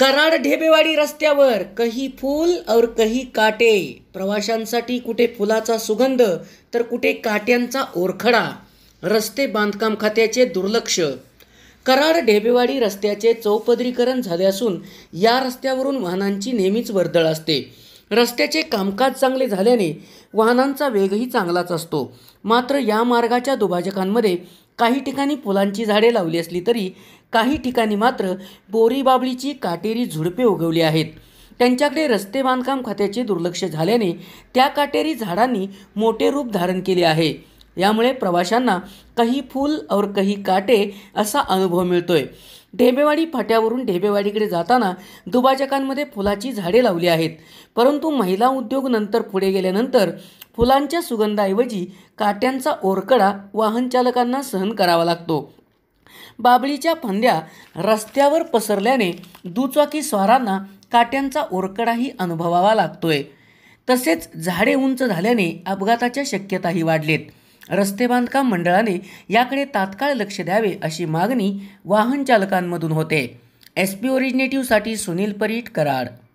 कराड ढेबेवाडी रस्त्यावर कही फूल और कही काटे प्रवाशांसाठी कुठे फुलाचा सुगंध तर कुठे काट्यांचा ओरखडा रस्ते बांधकाम खात्याचे दुर्लक्ष कराड ढेबेवाडी रस्त्याचे चौपदरीकरण झाले असून या रस्त्यावरून वाहनांची नेहमीच वर्दळ असते रस्त्याचे कामकाज चांगले झाल्याने वाहनांचा वेगही चांगलाच असतो मात्र या मार्गाच्या दुभाजकांमध्ये काही ठिकाणी फुलांची झाडे लावली असली तरी काही ठिकाणी मात्र बोरी बोरीबाबळीची काटेरी झुडपे उगवली आहेत त्यांच्याकडे रस्ते बांधकाम खात्याचे दुर्लक्ष झाल्याने त्या काटेरी झाडांनी मोठे रूप धारण केले आहे यामुळे प्रवाशांना काही फूल और काही काटे असा अनुभव मिळतोय ढेबेवाडी फाट्यावरून ढेबेवाडीकडे जाताना दुभाजकांमध्ये फुलाची झाडे लावली आहेत परंतु महिला उद्योग नंतर पुढे गेल्यानंतर फुलांच्या सुगंधाऐवजी काट्यांचा ओरकडा वाहनचालकांना सहन करावा लागतो बाबळीच्या फांद्या रस्त्यावर पसरल्याने दुचाकी स्वारांना काट्यांचा ओरकडाही अनुभवावा लागतोय तसेच झाडे उंच झाल्याने अपघाताच्या शक्यताही वाढलेत रस्ते बांधकाम मंडळाने याकडे तात्काळ लक्ष द्यावे अशी मागणी वाहन चालकांमधून होते एस पी ओरिजिनेटिव्हसाठी सुनील परीट कराड